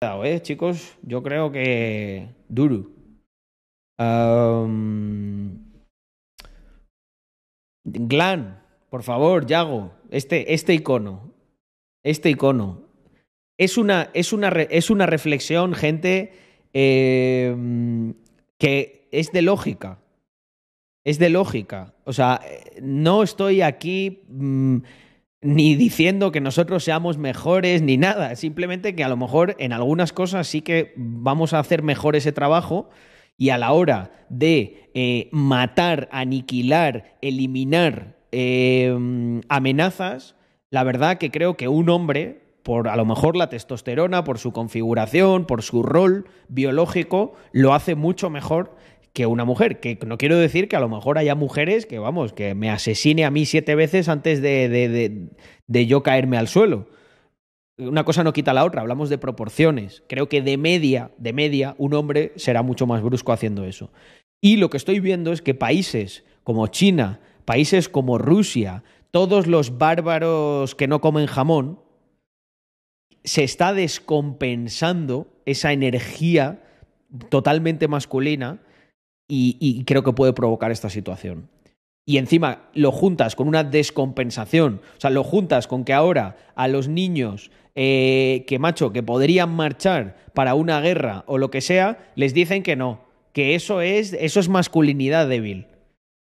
¿eh, chicos? Yo creo que duro. Glan, por favor, Yago, este, este icono, este icono. Es una, es una, es una reflexión, gente, em, que es de lógica. Es de lógica. O sea, eh, no estoy aquí... Mm, ni diciendo que nosotros seamos mejores ni nada, simplemente que a lo mejor en algunas cosas sí que vamos a hacer mejor ese trabajo y a la hora de eh, matar, aniquilar, eliminar em, amenazas, la verdad que creo que un hombre, por a lo mejor la testosterona, por su configuración, por su rol biológico, lo hace mucho mejor que una mujer. Que no quiero decir que a lo mejor haya mujeres que, vamos, que me asesine a mí siete veces antes de, de, yo caerme al suelo. Una cosa no quita la otra, hablamos de proporciones. Creo que de media, de media, un hombre será mucho más brusco haciendo eso. Y lo que estoy viendo es que países como China, países como Rusia, todos los bárbaros que no comen jamón, se está descompensando esa energía totalmente masculina y, creo que puede provocar esta situación. Y encima lo juntas con una descompensación, o sea, lo juntas con que ahora a los niños eh, que, macho, que podrían marchar para una guerra o lo que sea, les dicen que no, que eso es, eso es masculinidad débil.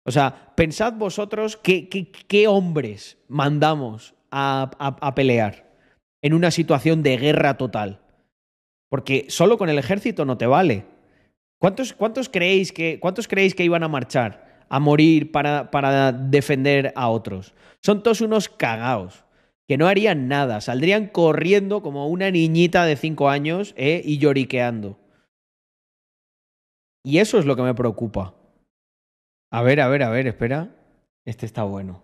O sea, pensad vosotros qué, qué, hombres mandamos a, a pelear en una situación de guerra total. Porque solo con el ejército no te vale. ¿Cuántos, cuántos, creéis que, ¿Cuántos creéis que iban a marchar, a morir para, para defender a otros? Son todos unos cagaos, que no harían nada, saldrían corriendo como una niñita de 5 años eh, y lloriqueando. Y eso es lo que me preocupa. A ver, a ver, a ver, espera. Este está bueno.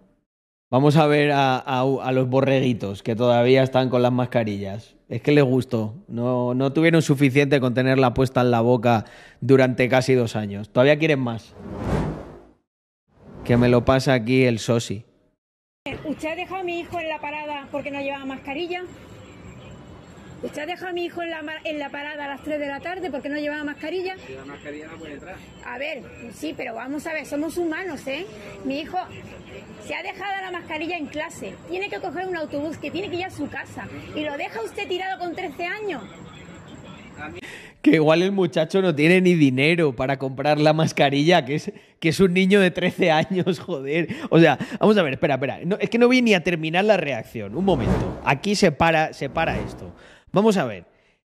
Vamos a ver a, a los borreguitos que todavía están con las mascarillas. Es que les gustó. No, tuvieron suficiente con tenerla puesta en la boca durante casi dos años. Todavía quieren más. Que me lo pasa aquí el Sosi. Eh, ¿Usted ha dejado a mi hijo en la parada porque no llevaba mascarilla? ¿Usted ha dejado a mi hijo en la, en la parada a las 3 de la tarde porque no llevaba mascarilla? la mascarilla no puede entrar. A ver, sí, pero vamos a ver, somos humanos, ¿eh? Mi hijo se ha dejado la mascarilla en clase, tiene que coger un autobús que tiene que ir a su casa y lo deja usted tirado con 13 años. Que igual el muchacho no tiene ni dinero para comprar la mascarilla, que es, que es un niño de 13 años, joder. O sea, vamos a ver, espera, espera. es que no voy ni a terminar la reacción. Un momento. Aquí se para, se para esto. Vamos a ver.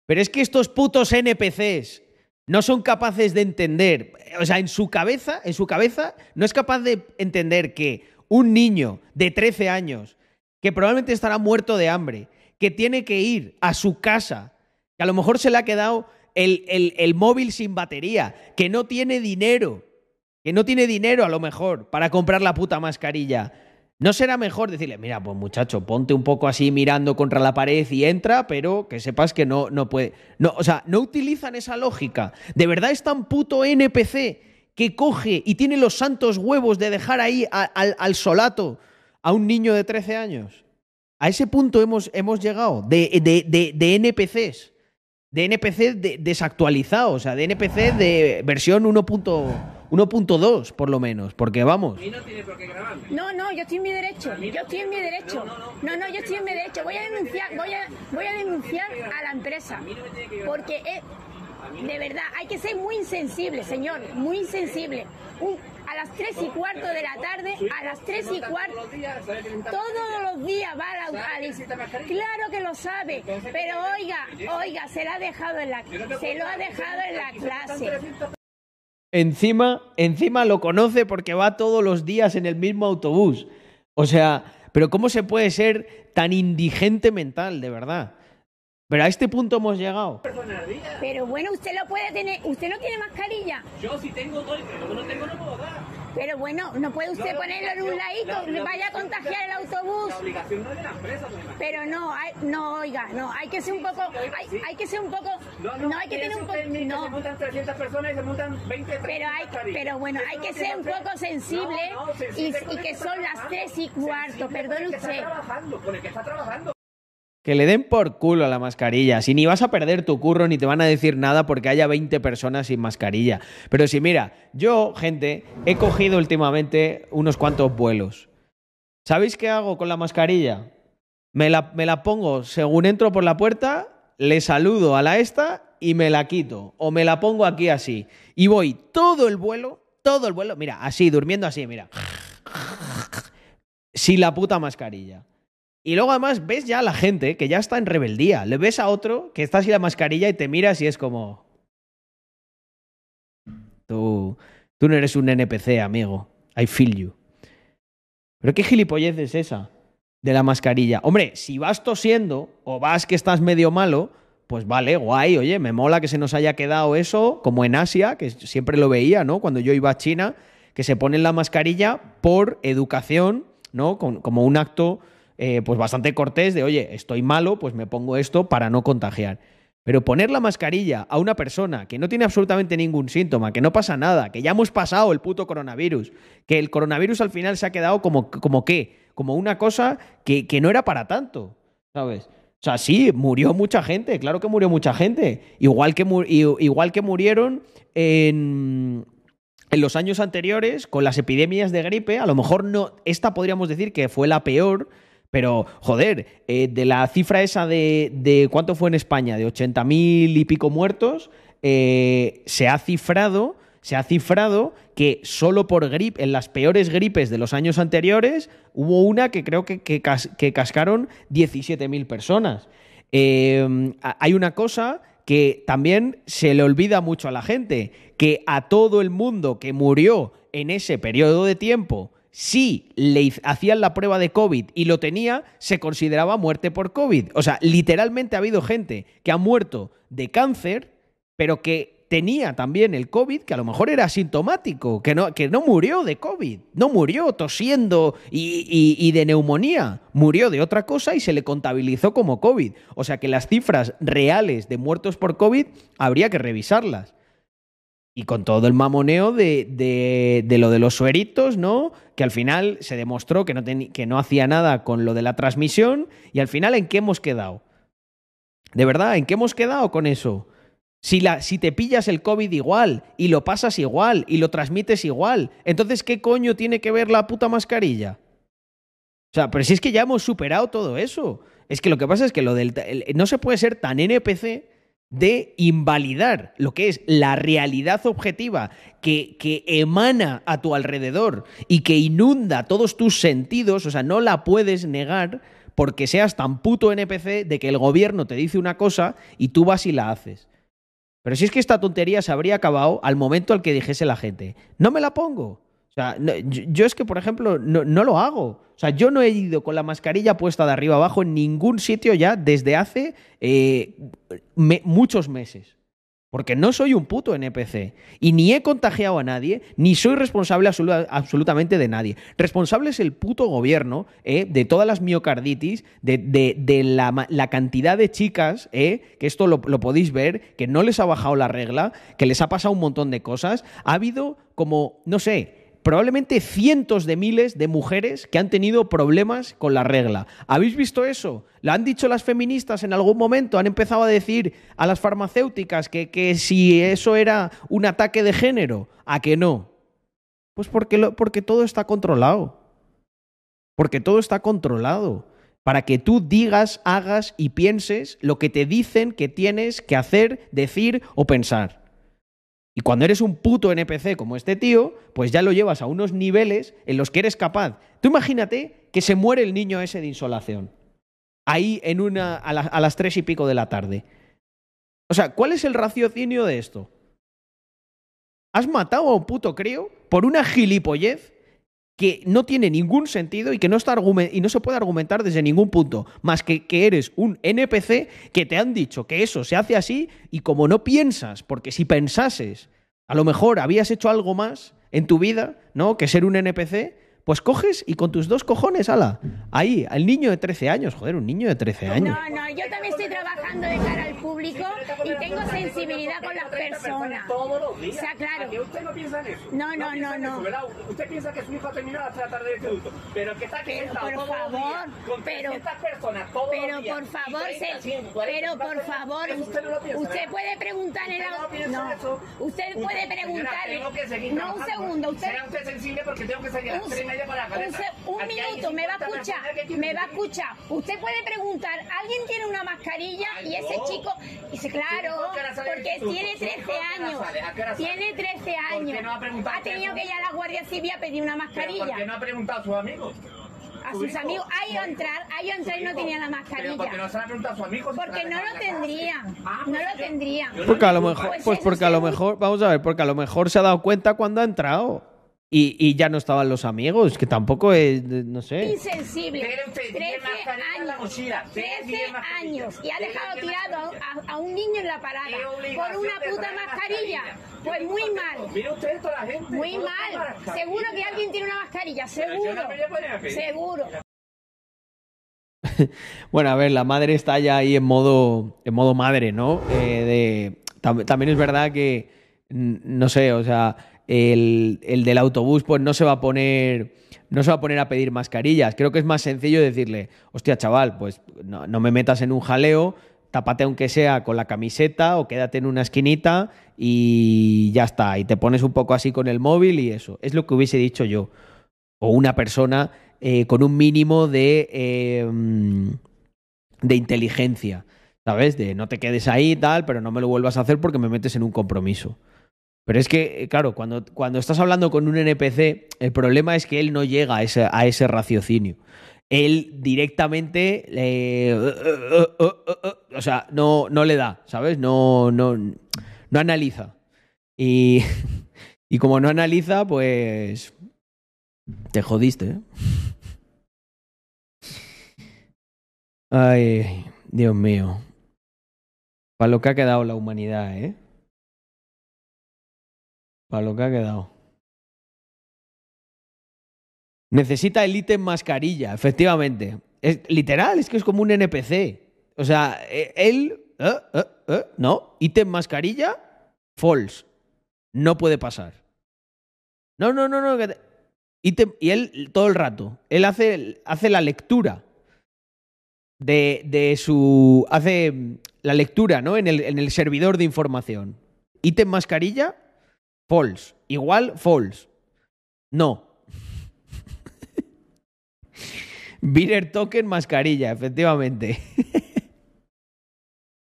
Pero es que estos putos NPCs no son capaces de entender, o sea, en su cabeza, en su cabeza, no es capaz de entender que un niño de 13 años, que probablemente estará muerto de hambre, que tiene que ir a su casa, que a lo mejor se le ha quedado el, el móvil sin batería, que no tiene dinero, que no tiene dinero a lo mejor para comprar la puta mascarilla ¿No será mejor decirle, mira, pues muchacho, ponte un poco así mirando contra la pared y entra, pero que sepas que no, no puede. No, o sea, no utilizan esa lógica. De verdad es tan puto NPC que coge y tiene los santos huevos de dejar ahí al solato a un niño de 13 años. A ese punto hemos, hemos llegado, de, de, de, NPCs. De NPCs desactualizados, o sea, de NPCs de versión 1. 1.2 por lo menos, porque vamos. no No, yo estoy en mi derecho. Yo estoy en mi derecho. No, no, yo estoy en mi derecho. Voy a denunciar, voy a, voy a denunciar a la empresa. Porque de verdad, hay que ser muy insensible, señor, muy insensible. a las tres y cuarto de la tarde, a las tres y cuarto, todos los días va a la Claro que lo sabe, pero oiga, oiga, se ha dejado en la, se lo ha dejado en la clase. Encima, encima lo conoce porque va todos los días en el mismo autobús. O sea, pero ¿cómo se puede ser tan indigente mental, de verdad? Pero a este punto hemos llegado. Pero bueno, usted lo puede tener, usted no tiene mascarilla. Yo sí tengo, doy, pero no tengo no puedo pero bueno, no puede usted no, ponerlo en un ladito, la, la vaya a contagiar el autobús. La obligación no es de la empresa, Pero no, hay, no, oiga, no, hay que ser un poco, hay, hay que ser un poco, no, no, no hay que eh, tener un poco, no. Se montan 300 personas y se montan 20, pero hay, pero bueno, hay que ser un poco sensible, sensible y, y que son las 3 y cuarto, perdón usted. está trabajando, con el que está trabajando. Que le den por culo a la mascarilla. Si ni vas a perder tu curro ni te van a decir nada porque haya 20 personas sin mascarilla. Pero si mira, yo, gente, he cogido últimamente unos cuantos vuelos. ¿Sabéis qué hago con la mascarilla? Me la, me la pongo según entro por la puerta, le saludo a la esta y me la quito. O me la pongo aquí así. Y voy todo el vuelo, todo el vuelo, mira, así, durmiendo así, mira. Sin la puta mascarilla. Y luego además ves ya a la gente que ya está en rebeldía. Le ves a otro que está sin la mascarilla y te miras y es como... Tú, tú no eres un NPC, amigo. I feel you. Pero qué gilipollez es esa de la mascarilla. Hombre, si vas tosiendo o vas que estás medio malo, pues vale, guay, oye, me mola que se nos haya quedado eso, como en Asia, que siempre lo veía, ¿no? Cuando yo iba a China, que se ponen la mascarilla por educación, ¿no? como un acto eh, pues bastante cortés de, oye, estoy malo, pues me pongo esto para no contagiar. Pero poner la mascarilla a una persona que no tiene absolutamente ningún síntoma, que no pasa nada, que ya hemos pasado el puto coronavirus, que el coronavirus al final se ha quedado como, como qué, como una cosa que, que no era para tanto, ¿sabes? O sea, sí, murió mucha gente, claro que murió mucha gente. Igual que, igual que murieron en, en, los años anteriores con las epidemias de gripe, a lo mejor no, esta podríamos decir que fue la peor, pero, joder, eh, de la cifra esa de, de, cuánto fue en España, de 80.000 y pico muertos, eh, se ha cifrado se ha cifrado que solo por gripe, en las peores gripes de los años anteriores, hubo una que creo que, que, que cascaron 17.000 personas. Em, hay una cosa que también se le olvida mucho a la gente, que a todo el mundo que murió en ese periodo de tiempo si le hacían la prueba de COVID y lo tenía, se consideraba muerte por COVID. O sea, literalmente ha habido gente que ha muerto de cáncer, pero que tenía también el COVID, que a lo mejor era asintomático, que no, que no murió de COVID, no murió tosiendo y, y de neumonía, murió de otra cosa y se le contabilizó como COVID. O sea que las cifras reales de muertos por COVID habría que revisarlas y con todo el mamoneo de, lo de los sueritos, ¿no? Que al final se demostró que no, que no hacía nada con lo de la transmisión. Y al final, ¿en qué hemos quedado? De verdad, ¿en qué hemos quedado con eso? Si, la, si te pillas el COVID igual, y lo pasas igual, y lo transmites igual, entonces ¿qué coño tiene que ver la puta mascarilla? O sea, pero si es que ya hemos superado todo eso. Es que lo que pasa es que lo del... no se puede ser tan NPC de invalidar lo que es la realidad objetiva que, que, emana a tu alrededor y que inunda todos tus sentidos, o sea, no la puedes negar porque seas tan puto NPC de que el gobierno te dice una cosa y tú vas y la haces. Pero si es que esta tontería se habría acabado al momento al que dijese la gente, no me la pongo, sea, yo, es que, por ejemplo, no, lo hago. O sea, yo no he ido con la mascarilla puesta de arriba abajo en ningún sitio ya desde hace eh, muchos meses. Porque no soy un puto NPC. Y ni he contagiado a nadie, ni soy responsable absolutamente de nadie. Responsable es el puto gobierno eh, de todas las miocarditis, de, de, la, cantidad de chicas, eh, que esto lo podéis ver, que no les ha bajado la regla, que les ha pasado un montón de cosas. Ha habido como, no sé, probablemente cientos de miles de mujeres que han tenido problemas con la regla. ¿Habéis visto eso? ¿Lo han dicho las feministas en algún momento? ¿Han empezado a decir a las farmacéuticas que, si eso era un ataque de género? ¿A que no? Pues porque todo está controlado. Porque todo está controlado. Para que tú digas, hagas y pienses lo que te dicen que tienes que hacer, decir o pensar. Y cuando eres un puto NPC como este tío, pues ya lo llevas a unos niveles en los que eres capaz. Tú imagínate que se muere el niño ese de insolación. Ahí en una. a, las tres y pico de la tarde. O sea, ¿cuál es el raciocinio de esto? ¿Has matado a un puto crío por una gilipollez que no tiene ningún sentido y que no está y no se puede argumentar desde ningún punto, más que que eres un NPC que te han dicho que eso se hace así y como no piensas, porque si pensases, a lo mejor habías hecho algo más en tu vida, ¿no? que ser un NPC, pues coges y con tus dos cojones, ala. Ahí, el niño de 13 años, joder, un niño de 13 años. No, no, yo también estoy trabajando de cara al público y tengo sensibilidad con las personas. O sea, claro. usted no piensa eso. No, no, no, no. Usted piensa que su hijo ha terminado hasta la tarde de este Pero que está que por favor, pero, todos Pero por favor, pero por favor, usted puede preguntar en la no. Usted puede preguntarle. No, un segundo, usted. Será usted sensible porque tengo que salir a un, minuto, me va a escuchar, me va a escuchar. Usted puede preguntar, ¿alguien tiene una mascarilla? y ese chico dice, claro, porque tiene 13 años. Tiene 13 años. ha, tenido que ir la Guardia Civil a pedir una mascarilla. ¿Por qué no ha preguntado a sus amigos? a sus amigos, ahí a entrar, a entrar y no tenía la mascarilla. Porque no se la preguntado a sus amigos? porque no lo tendrían, ah, no pues lo tendrían. Porque a lo mejor, pues, pues porque a lo mejor, vamos a ver, porque a lo mejor se ha dado cuenta cuando ha entrado. Y, y, ya no estaban los amigos, que tampoco es, no sé. Insensible. 13 años. 13 años. Y ha dejado tirado a, un niño en la parada por una puta mascarilla. Pues muy mal. la gente. Muy mal. Seguro que alguien tiene una mascarilla, seguro. Seguro. Bueno, a ver, la madre está ya ahí en modo, en modo madre, ¿no? Eh, de, también es verdad que, no sé, o sea, el, del autobús pues no se va a poner no se va a poner a pedir mascarillas. Creo que es más sencillo decirle, hostia chaval, pues no, me metas en un jaleo, tápate aunque sea con la camiseta o quédate en una esquinita y ya está. Y te pones un poco así con el móvil y eso. Es lo que hubiese dicho yo. O una persona eh, con un mínimo de, em, de inteligencia. ¿Sabes? De no te quedes ahí y tal, pero no me lo vuelvas a hacer porque me metes en un compromiso. Pero es que, eh, claro, cuando, cuando estás hablando con un NPC, el problema es que él no llega a ese, raciocinio. Él directamente, o sea, no, no le da, ¿sabes? No, no, no analiza. Y, y como no analiza, pues te jodiste. ¿eh? Ay, Dios mío. Para lo que ha quedado la humanidad, ¿eh? Para lo que ha quedado. Necesita el ítem mascarilla, efectivamente. Es, literal, es que es como un NPC. O sea, e, él. Eh, eh, eh, no, ítem mascarilla, false. No puede pasar. No, no, no, no. y él todo el rato. Él hace, hace la lectura de, de, su. Hace la lectura, ¿no? En el, en el servidor de información. Ítem mascarilla, False. Igual false. No. Bitter token mascarilla, efectivamente.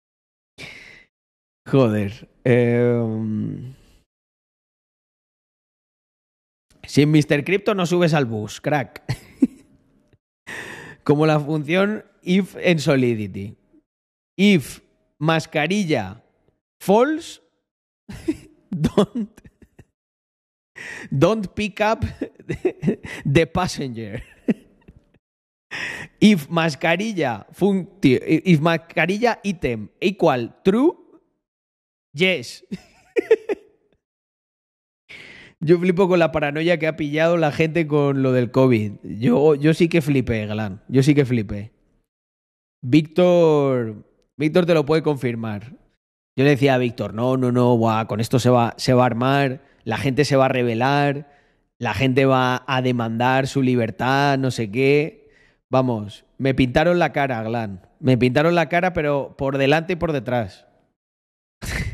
Joder. Em, Sin Mr. Crypto no subes al bus, crack. Como la función if en Solidity. If mascarilla false, don't Don't pick up the passenger. If mascarilla fun if mascarilla item equal true, yes. Yo flipo con la paranoia que ha pillado la gente con lo del COVID. Yo, yo sí que flipé, Galán. Yo sí que flipé. Víctor, Víctor te lo puede confirmar. Yo le decía a Víctor, no, no, no, con esto se va, se va a armar la gente se va a rebelar, la gente va a demandar su libertad, no sé qué. Vamos, me pintaron la cara, Glan. Me pintaron la cara, pero por delante y por detrás.